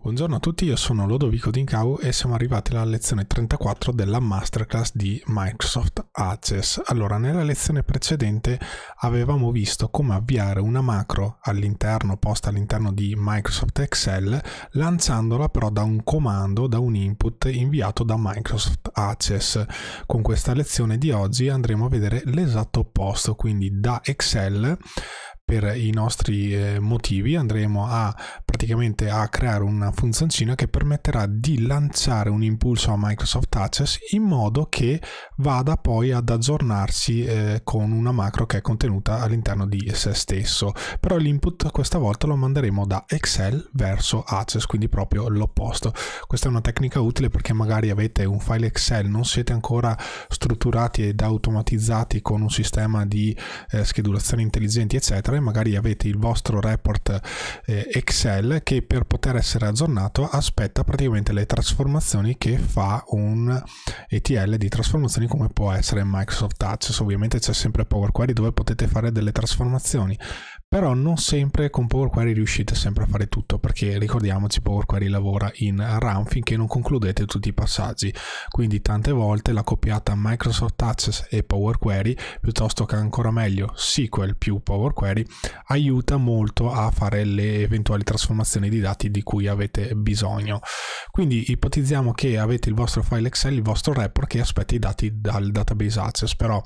Buongiorno a tutti, io sono Lodovico Dincau e siamo arrivati alla lezione 34 della masterclass di Microsoft Access. Allora, nella lezione precedente avevamo visto come avviare una macro all'interno, posta all'interno di Microsoft Excel, lanciandola però da un comando, da un input inviato da Microsoft Access. Con questa lezione di oggi andremo a vedere l'esatto opposto, quindi da Excel per i nostri eh, motivi andremo a praticamente a creare una funzioncina che permetterà di lanciare un impulso a Microsoft Access in modo che vada poi ad aggiornarsi eh, con una macro che è contenuta all'interno di se stesso però l'input questa volta lo manderemo da Excel verso Access quindi proprio l'opposto questa è una tecnica utile perché magari avete un file Excel non siete ancora strutturati ed automatizzati con un sistema di eh, schedulazione intelligenti eccetera fare, magari avete il vostro report eh, Excel che per poter essere aggiornato aspetta praticamente le trasformazioni che fa un ETL di trasformazioni come può essere Microsoft Access, ovviamente c'è sempre Power Query dove potete fare delle trasformazioni, però non sempre con Power Query riuscite sempre a fare tutto perché ricordiamoci Power Query lavora in RAM finché non concludete tutti i passaggi quindi tante volte la copiata Microsoft Access e Power Query piuttosto che ancora meglio SQL più Power Query aiuta molto a fare le eventuali trasformazioni di dati di cui avete bisogno quindi ipotizziamo che avete il vostro file Excel il vostro report che aspetta i dati dal database access però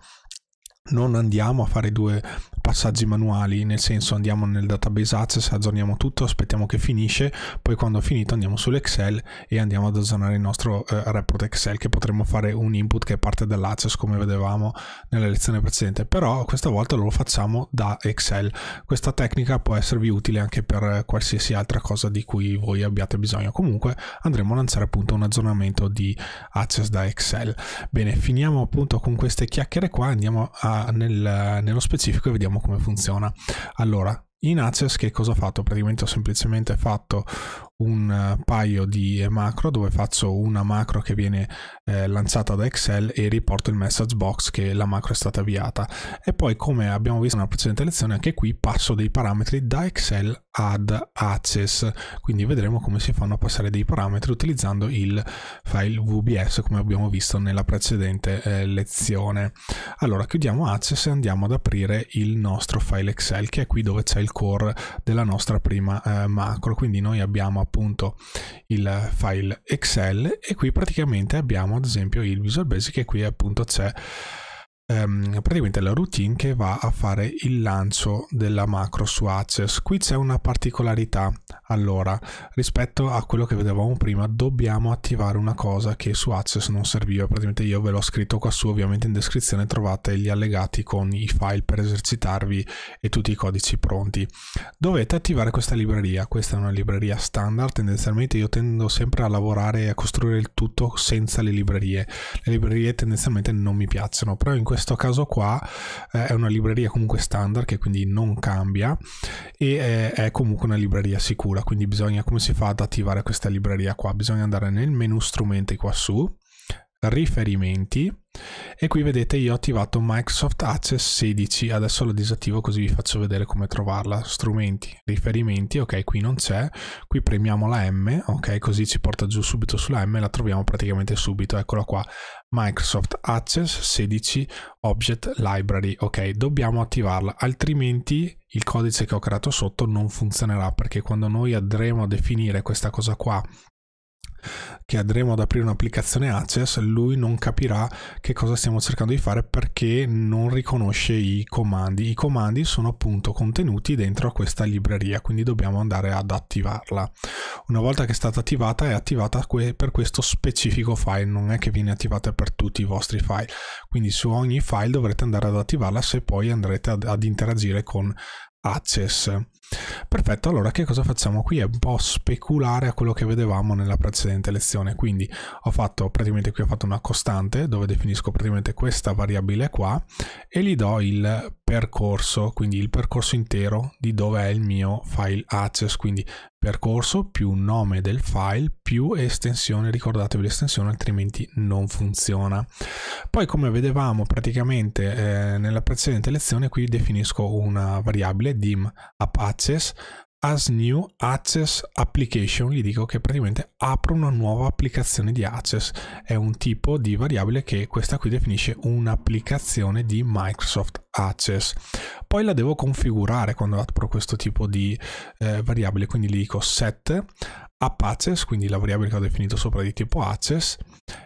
non andiamo a fare due passaggi manuali, nel senso andiamo nel database access, aggiorniamo tutto, aspettiamo che finisce, poi quando è finito andiamo sull'Excel e andiamo ad aggiornare il nostro eh, report Excel che potremmo fare un input che parte dall'access come vedevamo nella lezione precedente, però questa volta lo facciamo da Excel. Questa tecnica può esservi utile anche per qualsiasi altra cosa di cui voi abbiate bisogno. Comunque andremo a lanciare appunto un aggiornamento di access da Excel. Bene, finiamo appunto con queste chiacchiere qua, andiamo a, nel, nello specifico e vediamo vediamo come funziona. Allora, in Access che cosa ho fatto? Praticamente ho semplicemente fatto un eh, paio di eh, macro dove faccio una macro che viene eh, lanciata da Excel e riporto il message box che la macro è stata avviata e poi come abbiamo visto nella precedente lezione anche qui passo dei parametri da Excel ad Access quindi vedremo come si fanno a passare dei parametri utilizzando il file VBS come abbiamo visto nella precedente eh, lezione allora chiudiamo Access e andiamo ad aprire il nostro file Excel che è qui dove c'è il core della nostra prima eh, macro quindi noi abbiamo appunto il file Excel e qui praticamente abbiamo ad esempio il Visual Basic e qui appunto c'è ehm, praticamente la routine che va a fare il lancio della macro su Access. Qui c'è una particolarità, allora, rispetto a quello che vedevamo prima, dobbiamo attivare una cosa che su Access non serviva, praticamente io ve l'ho scritto qua su, ovviamente in descrizione trovate gli allegati con i file per esercitarvi e tutti i codici pronti. Dovete attivare questa libreria, questa è una libreria standard, tendenzialmente io tendo sempre a lavorare e a costruire il tutto senza le librerie, le librerie tendenzialmente non mi piacciono, però in questo questo caso qua eh, è una libreria comunque standard che quindi non cambia e è, eh, è comunque una libreria sicura, quindi bisogna come si fa ad attivare questa libreria qua? Bisogna andare nel menu strumenti qua su, riferimenti e qui vedete io ho attivato Microsoft Access 16 adesso lo disattivo così vi faccio vedere come trovarla strumenti riferimenti ok qui non c'è qui premiamo la M ok così ci porta giù subito sulla M e la troviamo praticamente subito eccola qua Microsoft Access 16 Object Library. Ok, dobbiamo attivarla, altrimenti il codice che ho creato sotto non funzionerà perché quando noi andremo a definire questa cosa qua che andremo ad aprire un'applicazione Access, lui non capirà che cosa stiamo cercando di fare perché non riconosce i comandi. I comandi sono appunto contenuti dentro a questa libreria, quindi dobbiamo andare ad attivarla. Una volta che è stata attivata è attivata per questo specifico file, non è che viene attivata per tutti i vostri file. Quindi su ogni file dovrete andare ad attivarla se poi andrete ad, ad interagire con Access. Perfetto, allora che cosa facciamo qui? È un po' speculare a quello che vedevamo nella precedente lezione, quindi ho fatto praticamente qui ho fatto una costante dove definisco praticamente questa variabile qua e gli do il percorso, quindi il percorso intero di dove è il mio file access, quindi percorso più nome del file più estensione, ricordatevi l'estensione altrimenti non funziona. Poi come vedevamo praticamente eh, nella precedente lezione qui definisco una variabile dim app access as new access application gli dico che praticamente apro una nuova applicazione di access è un tipo di variabile che questa qui definisce un'applicazione di Microsoft access poi la devo configurare quando apro questo tipo di eh, variabile quindi gli dico set app access quindi la variabile che ho definito sopra di tipo access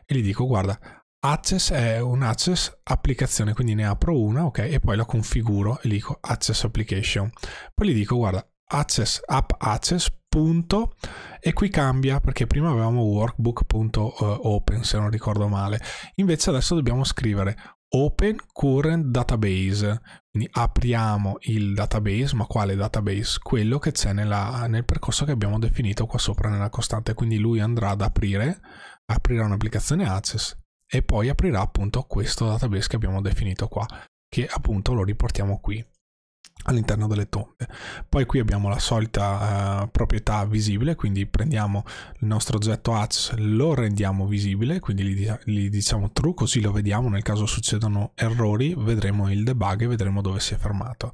e gli dico guarda Access è un access applicazione, quindi ne apro una, ok, e poi la configuro e gli dico access application. Poi gli dico, guarda, access, app access punto, e qui cambia perché prima avevamo workbook.open eh, se non ricordo male invece adesso dobbiamo scrivere open current database quindi apriamo il database ma quale database quello che c'è nel percorso che abbiamo definito qua sopra nella costante quindi lui andrà ad aprire aprirà un'applicazione access e poi aprirà appunto questo database che abbiamo definito qua che appunto lo riportiamo qui all'interno delle tombe. Poi qui abbiamo la solita uh, proprietà visibile, quindi prendiamo il nostro oggetto Hats, lo rendiamo visibile, quindi gli, diciamo true, così lo vediamo, nel caso succedano errori vedremo il debug e vedremo dove si è fermato.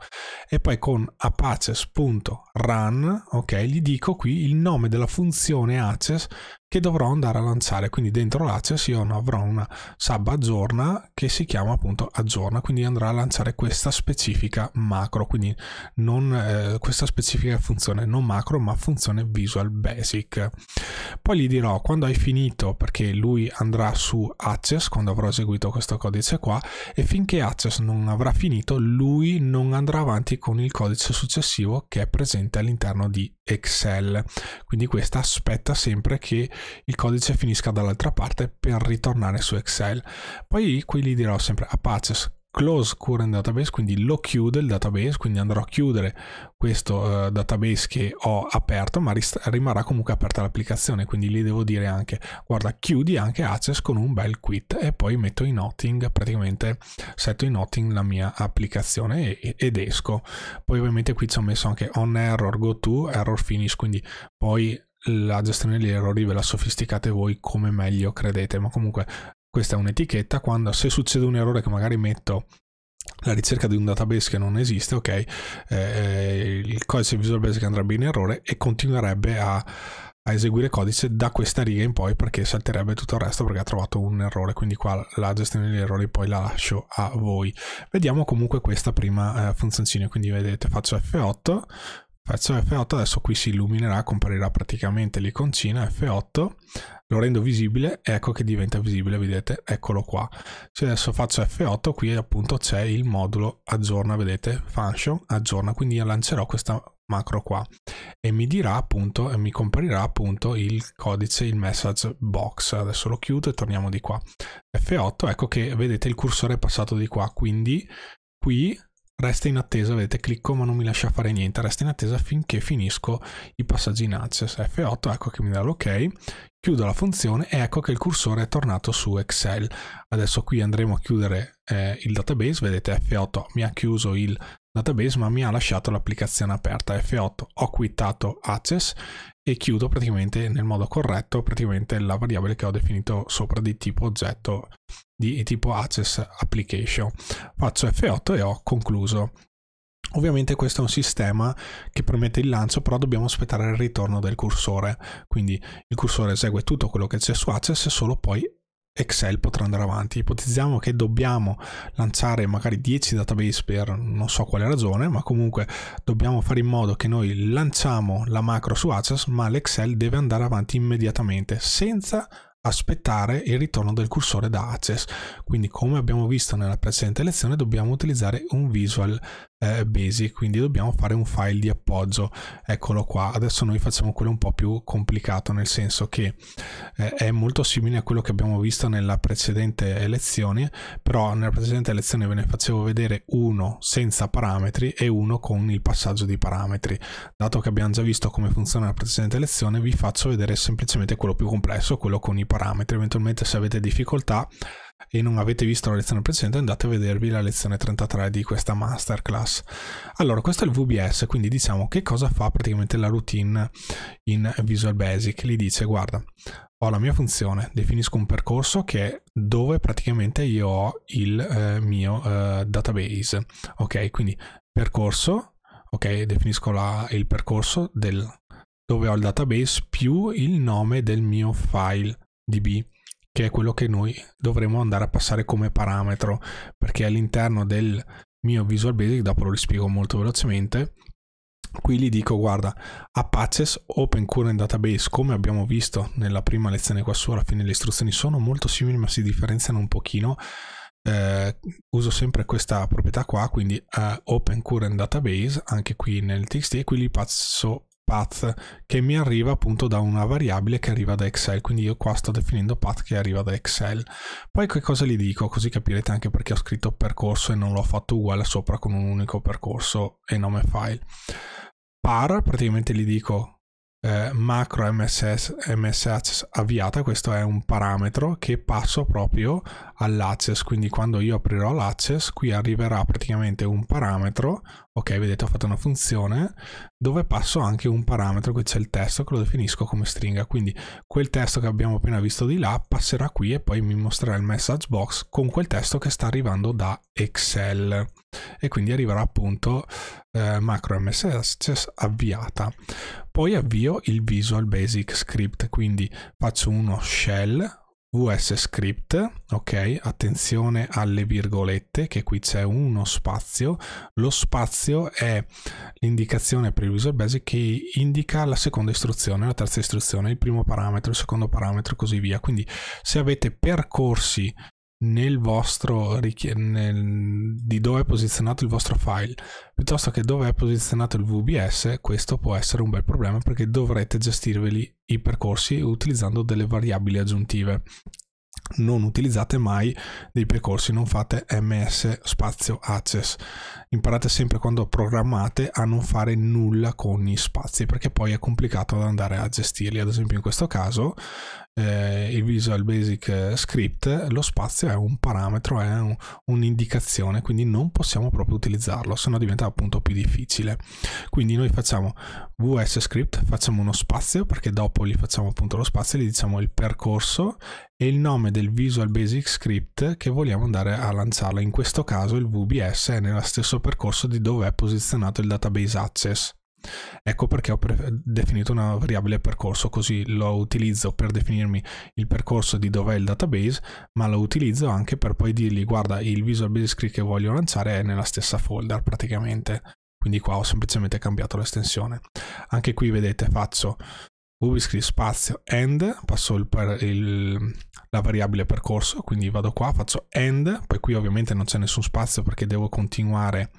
E poi con apaces.run, ok, gli dico qui il nome della funzione access che dovrò andare a lanciare. Quindi dentro l'Axios io avrò una sub aggiorna che si chiama appunto aggiorna, quindi andrà a lanciare questa specifica macro, quindi non eh, questa specifica funzione non macro ma funzione Visual Basic. Poi gli dirò quando hai finito perché lui andrà su Access quando avrò eseguito questo codice qua e finché Access non avrà finito lui non andrà avanti con il codice successivo che è presente all'interno di Excel. Quindi questa aspetta sempre che il codice finisca dall'altra parte per ritornare su Excel. Poi qui gli dirò sempre Apache close current database, quindi lo chiude il database, quindi andrò a chiudere questo uh, database che ho aperto, ma rimarrà comunque aperta l'applicazione, quindi gli devo dire anche, guarda, chiudi anche access con un bel quit e poi metto in noting, praticamente setto in noting la mia applicazione e, ed esco. Poi ovviamente qui ci ho messo anche on error, go to, error finish, quindi poi la gestione degli errori ve la sofisticate voi come meglio credete, ma comunque questa è un'etichetta, quando se succede un errore che magari metto la ricerca di un database che non esiste, ok, eh, eh il codice Visual Basic andrebbe in errore e continuerebbe a, a, eseguire codice da questa riga in poi perché salterebbe tutto il resto perché ha trovato un errore, quindi qua la gestione degli errori poi la lascio a voi. Vediamo comunque questa prima eh, funzioncina, quindi vedete faccio F8, Faccio F8, adesso qui si illuminerà, comparirà praticamente l'iconcina F8, lo rendo visibile, ecco che diventa visibile, vedete, eccolo qua. Se adesso faccio F8, qui appunto c'è il modulo aggiorna, vedete, function aggiorna, quindi io lancerò questa macro qua e mi dirà appunto e mi comparirà appunto il codice il message box adesso lo chiudo e torniamo di qua f8 ecco che vedete il cursore è passato di qua quindi qui resta in attesa, vedete clicco ma non mi lascia fare niente, resta in attesa finché finisco i passaggi in access F8, ecco che mi dà l'ok, chiudo la funzione e ecco che il cursore è tornato su Excel. Adesso qui andremo a chiudere eh, il database, vedete F8 mi ha chiuso il database ma mi ha lasciato l'applicazione aperta F8 ho quittato access e chiudo praticamente nel modo corretto praticamente la variabile che ho definito sopra di tipo oggetto di tipo access application faccio F8 e ho concluso Ovviamente questo è un sistema che permette il lancio, però dobbiamo aspettare il ritorno del cursore. Quindi il cursore esegue tutto quello che c'è su Access, solo poi Excel potrà andare avanti. Ipotizziamo che dobbiamo lanciare magari 10 database per non so quale ragione, ma comunque dobbiamo fare in modo che noi lanciamo la macro su Access, ma l'Excel deve andare avanti immediatamente senza aspettare il ritorno del cursore da Access. Quindi come abbiamo visto nella precedente lezione dobbiamo utilizzare un visual eh, basic, quindi dobbiamo fare un file di appoggio. Eccolo qua. Adesso noi facciamo quello un po' più complicato, nel senso che eh, è molto simile a quello che abbiamo visto nella precedente lezione, però nella precedente lezione ve ne facevo vedere uno senza parametri e uno con il passaggio di parametri. Dato che abbiamo già visto come funziona la precedente lezione, vi faccio vedere semplicemente quello più complesso, quello con i parametri. Eventualmente se avete difficoltà e non avete visto la lezione precedente andate a vedervi la lezione 33 di questa masterclass. Allora questo è il VBS, quindi diciamo che cosa fa praticamente la routine in Visual Basic. Gli dice guarda ho la mia funzione, definisco un percorso che è dove praticamente io ho il eh, mio eh, database, ok? Quindi percorso, ok? Definisco la, il percorso del, dove ho il database più il nome del mio file db che è quello che noi dovremo andare a passare come parametro, perché all'interno del mio Visual Basic, dopo lo rispiego molto velocemente, qui gli dico guarda Apaches Open Current Database come abbiamo visto nella prima lezione qua su alla fine le istruzioni sono molto simili ma si differenziano un pochino eh, uso sempre questa proprietà qua quindi eh, Open Current Database anche qui nel txt e qui gli passo path che mi arriva appunto da una variabile che arriva da Excel, quindi io qua sto definendo path che arriva da Excel. Poi che cosa gli dico? Così capirete anche perché ho scritto percorso e non l'ho fatto uguale sopra con un unico percorso e nome file. Par, praticamente gli dico eh, macro MSS, MSH avviata, questo è un parametro che passo proprio all'access, quindi quando io aprirò l'access qui arriverà praticamente un parametro, ok vedete ho fatto una funzione dove passo anche un parametro, qui c'è il testo che lo definisco come stringa, quindi quel testo che abbiamo appena visto di là passerà qui e poi mi mostrerà il message box con quel testo che sta arrivando da Excel e quindi arriverà appunto eh, macro msss avviata. Poi avvio il Visual Basic Script, quindi faccio uno shell vs script, ok? Attenzione alle virgolette che qui c'è uno spazio. Lo spazio è l'indicazione per il Visual basic che indica la seconda istruzione, la terza istruzione, il primo parametro, il secondo parametro e così via. Quindi se avete percorsi nel vostro nel, di dove è posizionato il vostro file piuttosto che dove è posizionato il VBS questo può essere un bel problema perché dovrete gestirveli i percorsi utilizzando delle variabili aggiuntive non utilizzate mai dei percorsi, non fate ms spazio access. Imparate sempre quando programmate a non fare nulla con i spazi perché poi è complicato andare a gestirli. Ad esempio in questo caso eh, il Visual Basic Script, lo spazio è un parametro, è un, un'indicazione, quindi non possiamo proprio utilizzarlo, se no diventa appunto più difficile. Quindi noi facciamo VS Script, facciamo uno spazio, perché dopo gli facciamo appunto lo spazio, gli diciamo il percorso e il nome del Visual Basic Script che vogliamo andare a lanciarlo. In questo caso il VBS è nello stesso percorso di dove è posizionato il database access. Ecco perché ho pre- definito una variabile percorso, così lo utilizzo per definirmi il percorso di dov'è il database, ma lo utilizzo anche per poi dirgli guarda il Visual Basic Script che voglio lanciare è nella stessa folder praticamente. Quindi qua ho semplicemente cambiato l'estensione. Anche qui vedete faccio Ubiscript spazio end, passo il il, la variabile percorso, quindi vado qua, faccio end, poi qui ovviamente non c'è nessun spazio perché devo continuare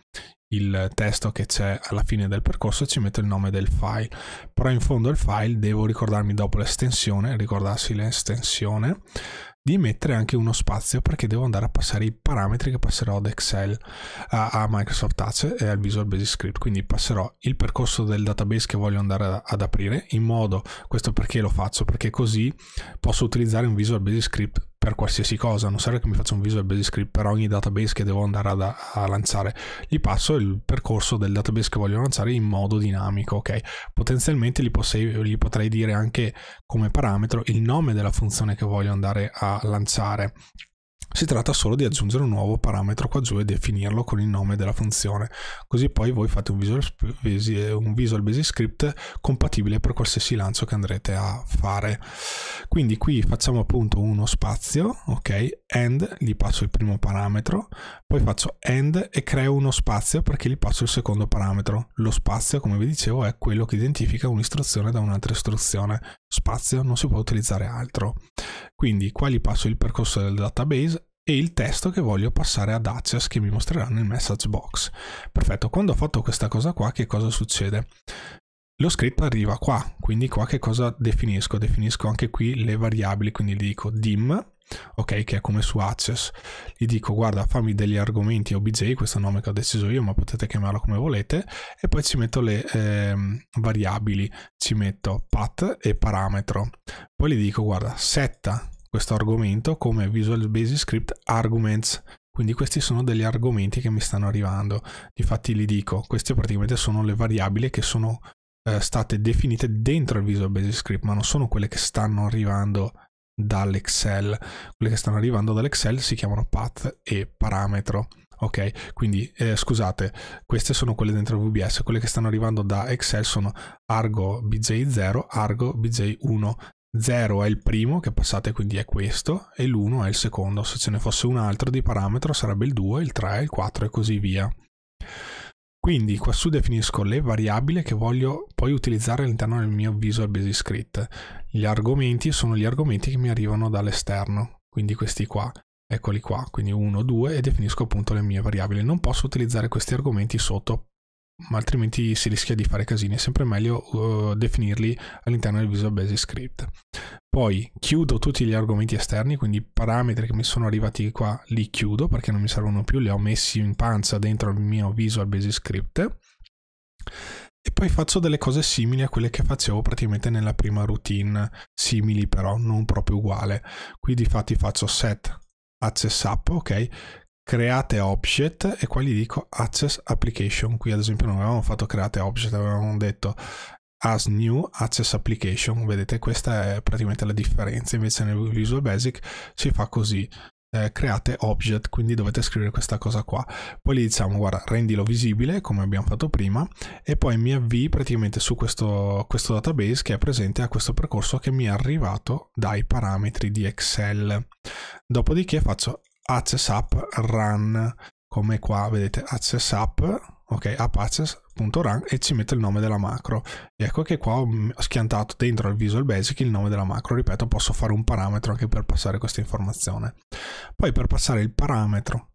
il testo che c'è alla fine del percorso e ci metto il nome del file però in fondo al file devo ricordarmi dopo l'estensione ricordarsi l'estensione di mettere anche uno spazio perché devo andare a passare i parametri che passerò ad Excel, a, a Microsoft Touch e al Visual Basic Script. Quindi passerò il percorso del database che voglio andare a, ad aprire in modo, questo perché lo faccio? Perché così posso utilizzare un Visual Basic Script per qualsiasi cosa, non serve che mi faccia un Visual Basic Script per ogni database che devo andare a, a lanciare, gli passo il percorso del database che voglio lanciare in modo dinamico, ok? Potenzialmente gli, posso, gli potrei dire anche come parametro il nome della funzione che voglio andare a lanciare. Si tratta solo di aggiungere un nuovo parametro qua giù e definirlo con il nome della funzione, così poi voi fate un Visual, un Visual Basic Script compatibile per qualsiasi lancio che andrete a fare. Quindi qui facciamo appunto uno spazio, ok, and, gli passo il primo parametro, poi faccio and e creo uno spazio perché gli passo il secondo parametro. Lo spazio, come vi dicevo, è quello che identifica un'istruzione da un'altra istruzione. Spazio non si può utilizzare altro. Quindi quali passo il percorso del database e il testo che voglio passare ad Access che mi mostrerà nel message box. Perfetto, quando ho fatto questa cosa qua che cosa succede? Lo script arriva qua, quindi qua che cosa definisco? Definisco anche qui le variabili, quindi gli dico dim, ok, che è come su Access, gli dico guarda fammi degli argomenti obj, questo è il nome che ho deciso io, ma potete chiamarlo come volete, e poi ci metto le eh, variabili, ci metto path e parametro, poi gli dico guarda setta questo argomento come Visual Basic Script Arguments. Quindi questi sono degli argomenti che mi stanno arrivando. Difatti li dico, queste praticamente sono le variabili che sono eh, state definite dentro il Visual Basic Script, ma non sono quelle che stanno arrivando dall'Excel. Quelle che stanno arrivando dall'Excel si chiamano path e parametro. Ok, quindi eh, scusate, queste sono quelle dentro VBS, quelle che stanno arrivando da Excel sono Argo BJ0, Argo BJ1, 0 è il primo che passate quindi è questo e l'1 è il secondo, se ce ne fosse un altro di parametro sarebbe il 2, il 3, il 4 e così via. Quindi quassù definisco le variabili che voglio poi utilizzare all'interno del mio Visual Basic Script. Gli argomenti sono gli argomenti che mi arrivano dall'esterno, quindi questi qua, eccoli qua, quindi 1, 2 e definisco appunto le mie variabili. Non posso utilizzare questi argomenti sotto ma altrimenti si rischia di fare casini. È sempre meglio uh, definirli all'interno del Visual Basic Script. Poi chiudo tutti gli argomenti esterni, quindi i parametri che mi sono arrivati qua li chiudo perché non mi servono più, li ho messi in panza dentro il mio Visual Basic Script. E poi faccio delle cose simili a quelle che facevo praticamente nella prima routine, simili però non proprio uguale. Qui di fatti faccio set access up, ok? create object e qua gli dico access application. Qui ad esempio non avevamo fatto create object, avevamo detto as new access application. Vedete questa è praticamente la differenza, invece nel Visual Basic si fa così. Eh, create object, quindi dovete scrivere questa cosa qua. Poi gli diciamo, guarda, rendilo visibile come abbiamo fatto prima e poi mi avvii praticamente su questo, questo database che è presente a questo percorso che mi è arrivato dai parametri di Excel. Dopodiché faccio access app run come qua vedete access app ok app access.run e ci metto il nome della macro e ecco che qua ho schiantato dentro al visual basic il nome della macro ripeto posso fare un parametro anche per passare questa informazione poi per passare il parametro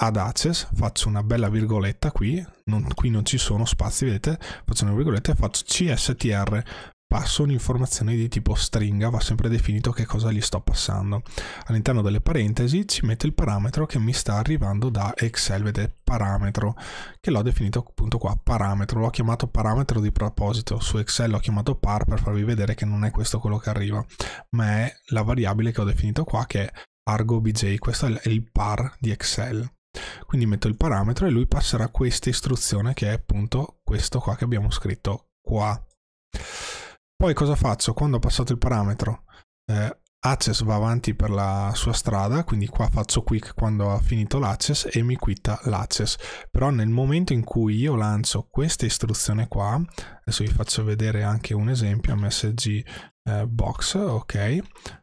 ad access faccio una bella virgoletta qui non, qui non ci sono spazi vedete faccio una virgoletta e faccio cstr passo un'informazione di tipo stringa, va sempre definito che cosa gli sto passando. All'interno delle parentesi ci metto il parametro che mi sta arrivando da Excel, vedete parametro, che l'ho definito appunto qua parametro, l'ho chiamato parametro di proposito, su Excel l'ho chiamato par per farvi vedere che non è questo quello che arriva, ma è la variabile che ho definito qua che è argobj, questo è il par di Excel. Quindi metto il parametro e lui passerà questa istruzione che è appunto questo qua che abbiamo scritto qua. Poi cosa faccio? Quando ho passato il parametro, eh, Access va avanti per la sua strada, quindi qua faccio quick quando ha finito l'access e mi quitta l'access. Però nel momento in cui io lancio questa istruzione qua, adesso vi faccio vedere anche un esempio, msg eh, box, ok,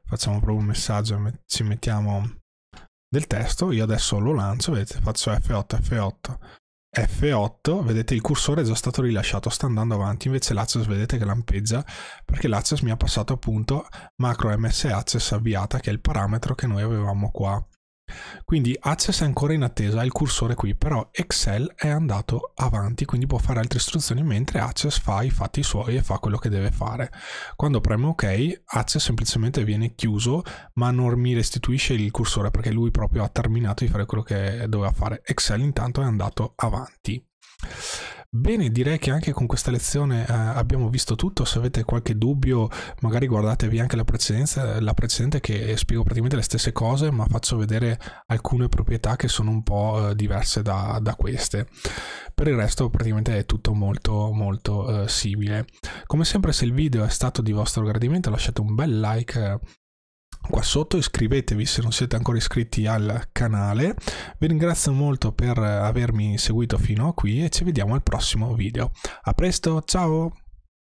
facciamo proprio un messaggio, ci mettiamo del testo, io adesso lo lancio, vedete, faccio F8, F8, F8, vedete il cursore è già stato rilasciato, sta andando avanti, invece l'access vedete che lampeggia perché l'access mi ha passato appunto macro ms access avviata che è il parametro che noi avevamo qua quindi Access è ancora in attesa, ha il cursore qui, però Excel è andato avanti, quindi può fare altre istruzioni mentre Access fa i fatti suoi e fa quello che deve fare. Quando premo OK, Access semplicemente viene chiuso, ma non mi restituisce il cursore perché lui proprio ha terminato di fare quello che doveva fare. Excel intanto è andato avanti. Bene, direi che anche con questa lezione eh, abbiamo visto tutto, se avete qualche dubbio magari guardatevi anche la precedente, la precedente che spiego praticamente le stesse cose ma faccio vedere alcune proprietà che sono un po' eh, diverse da, da, queste. Per il resto praticamente è tutto molto molto eh, simile. Come sempre se il video è stato di vostro gradimento lasciate un bel like qua sotto iscrivetevi se non siete ancora iscritti al canale vi ringrazio molto per avermi seguito fino a qui e ci vediamo al prossimo video a presto ciao